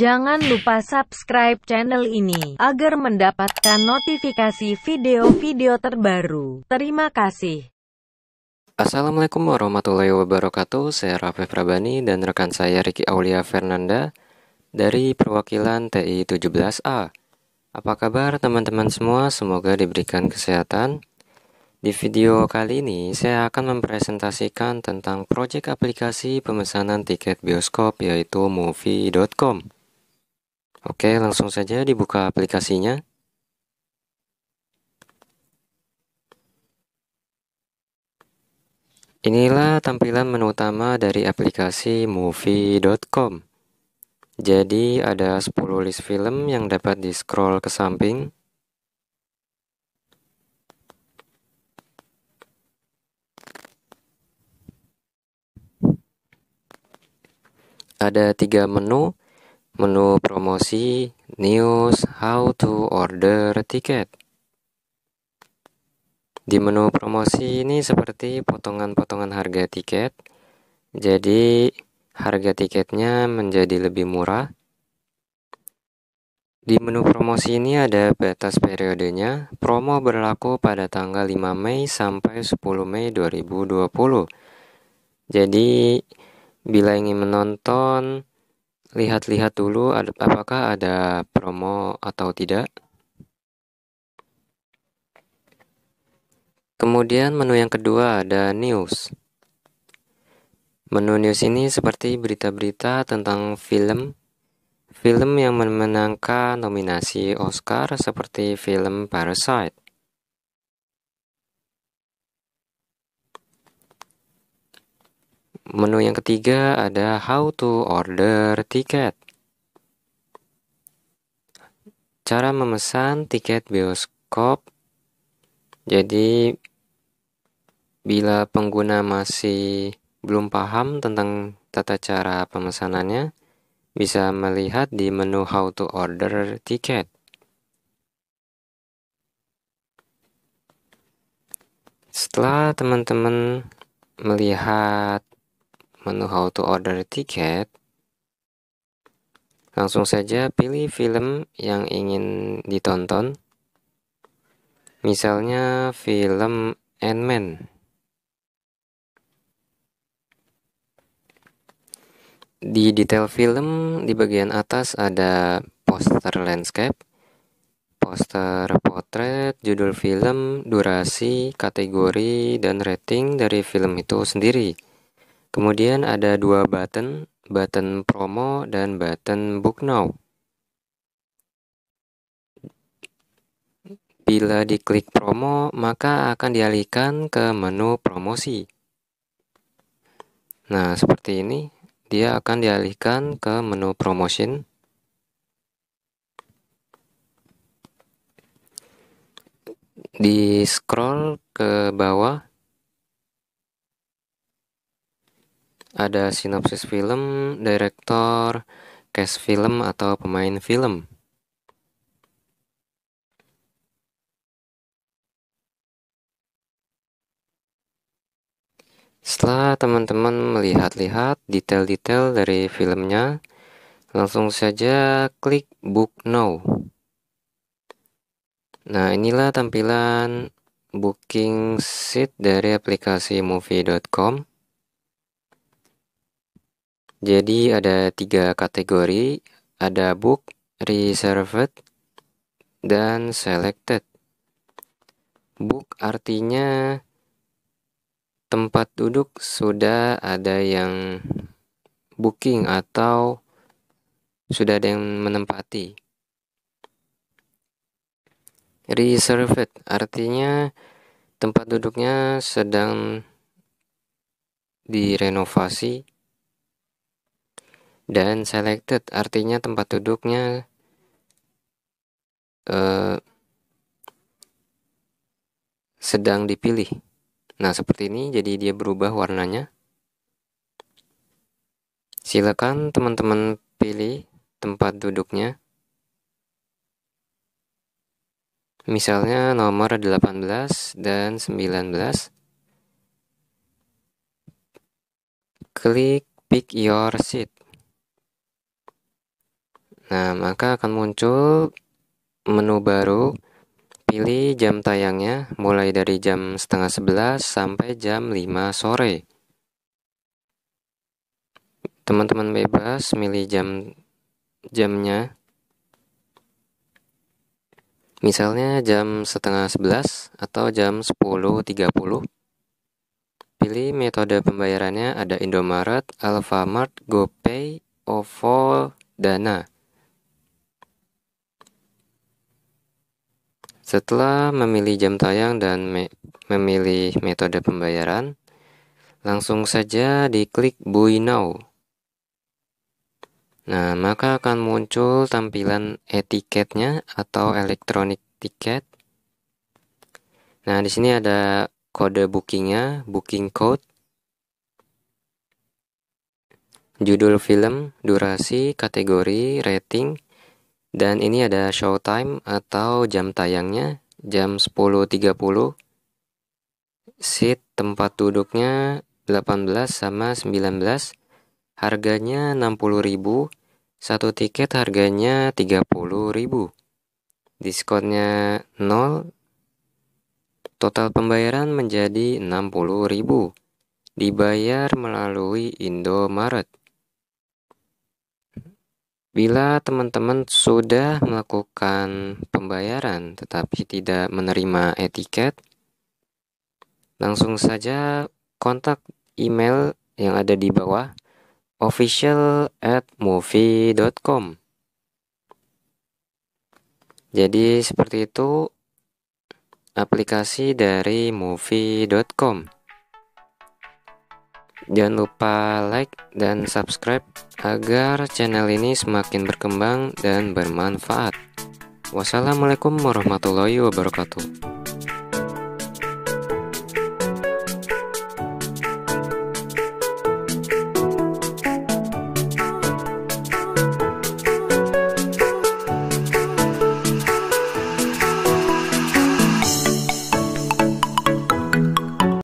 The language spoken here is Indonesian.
Jangan lupa subscribe channel ini, agar mendapatkan notifikasi video-video terbaru. Terima kasih. Assalamualaikum warahmatullahi wabarakatuh, saya Rafi Prabani dan rekan saya Riki Aulia Fernanda dari perwakilan TI 17A. Apa kabar teman-teman semua? Semoga diberikan kesehatan. Di video kali ini, saya akan mempresentasikan tentang proyek aplikasi pemesanan tiket bioskop yaitu movie.com. Oke, langsung saja dibuka aplikasinya. Inilah tampilan menu utama dari aplikasi movie.com. Jadi ada 10 list film yang dapat di-scroll ke samping. Ada tiga menu, menu promosi, news, how to order tiket. Di menu promosi ini seperti potongan-potongan harga tiket, jadi harga tiketnya menjadi lebih murah. Di menu promosi ini ada batas periodenya, promo berlaku pada tanggal 5 Mei sampai 10 Mei 2020. Jadi, bila ingin menonton lihat-lihat dulu apakah ada promo atau tidak. Kemudian menu yang kedua ada news. Menu news ini seperti berita-berita tentang film, film yang memenangkan nominasi Oscar seperti film Parasite. Menu yang ketiga ada how to order tiket. Cara memesan tiket bioskop. Jadi bila pengguna masih belum paham tentang tata cara pemesanannya, bisa melihat di menu how to order tiket. Setelah teman-teman melihat menu how to order tiket, langsung saja pilih film yang ingin ditonton. Misalnya film Ant-Man. Di detail film di bagian atas ada poster landscape, poster potret, judul film, durasi, kategori, dan rating dari film itu sendiri. Kemudian ada dua button, button promo dan button book now. Bila diklik promo, maka akan dialihkan ke menu promosi. Nah, seperti ini, dia akan dialihkan ke menu promotion. Di scroll ke bawah, ada sinopsis film, direktor, cast film atau pemain film. Setelah teman-teman melihat-lihat detail-detail dari filmnya, langsung saja klik Book Now. Nah, inilah tampilan booking sheet dari aplikasi movie.com. Jadi ada tiga kategori, ada book, reserved, dan selected. Book artinya tempat duduk sudah ada yang booking atau sudah ada yang menempati. Reserved artinya tempat duduknya sedang direnovasi dan selected artinya tempat duduknya eh, sedang dipilih. Nah, seperti ini jadi dia berubah warnanya. Silakan teman-teman pilih tempat duduknya. Misalnya nomor 18 dan 19. Klik pick your seat. Nah, maka akan muncul menu baru. Pilih jam tayangnya mulai dari jam setengah sebelas sampai jam lima sore. Teman-teman bebas milih jam jamnya. Misalnya jam setengah sebelas atau jam sepuluh tiga puluh Pilih metode pembayarannya ada Indomaret, Alfamart, GoPay, OVO, Dana. Setelah memilih jam tayang dan me memilih metode pembayaran, langsung saja diklik Buy Now. Nah, maka akan muncul tampilan etiketnya atau elektronik tiket. Nah, di sini ada kode bookingnya, booking code, judul film, durasi, kategori, rating, dan ini ada showtime atau jam tayangnya, jam 10.30. Seat tempat duduknya 18 sama 19. Harganya 60.000, satu tiket harganya 30.000. Diskonnya 0. Total pembayaran menjadi 60.000. Dibayar melalui Indomaret. Bila teman-teman sudah melakukan pembayaran tetapi tidak menerima etiket, langsung saja kontak email yang ada di bawah official at movie.com. Jadi seperti itu aplikasi dari movie.com. Jangan lupa like dan subscribe agar channel ini semakin berkembang dan bermanfaat. Wassalamualaikum warahmatullahi wabarakatuh.